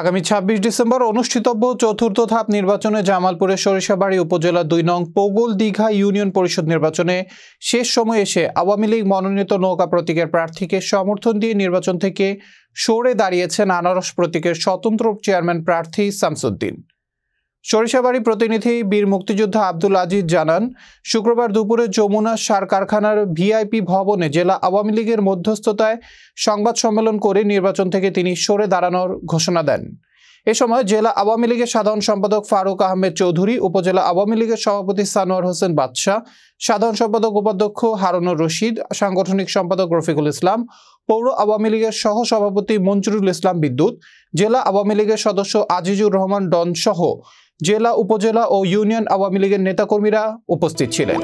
আগামী ছাব্বিশ ডিসেম্বর অনুষ্ঠিতব্য চতুর্থ ধাপ নির্বাচনে জামালপুরের সরিষাবাড়ি উপজেলা দুই নং পগোল দীঘা ইউনিয়ন পরিষদ নির্বাচনে শেষ সময় এসে আওয়ামী লীগ মনোনীত নৌকা প্রতীকের প্রার্থীকে সমর্থন দিয়ে নির্বাচন থেকে সরে দাঁড়িয়েছেন আনারস প্রতীকের স্বতন্ত্র চেয়ারম্যান প্রার্থী শামসুদ্দিন সরিষাবাড়ি প্রতিনিধি বীর মুক্তিযোদ্ধা আব্দুল আজিজ জানান শুক্রবার দুপুরে যমুনা সার কারখানার ভিআইপি ভবনে জেলা আওয়ামী লীগের মধ্যস্থতায় সংবাদ সম্মেলন করে নির্বাচন থেকে তিনি সরে দাঁড়ানোর ঘোষণা দেন এ সময় জেলা আওয়ামী লীগের সাধারণ সম্পাদক ফারুক আহমেদ চৌধুরী উপজেলা আওয়ামী লীগের সভাপতি সানোয়ার হোসেন বাদশাহ সাধারণ সম্পাদক উপাধ্যক্ষ হারুনুর রশিদ সাংগঠনিক সম্পাদক রফিকুল ইসলাম পৌর আওয়ামী লীগের সহ সভাপতি মঞ্জুরুল ইসলাম বিদ্যুৎ জেলা আওয়ামী লীগের সদস্য আজিজুর রহমান ডন সহ জেলা উপজেলা ও ইউনিয়ন আওয়ামী লীগের নেতাকর্মীরা উপস্থিত ছিলেন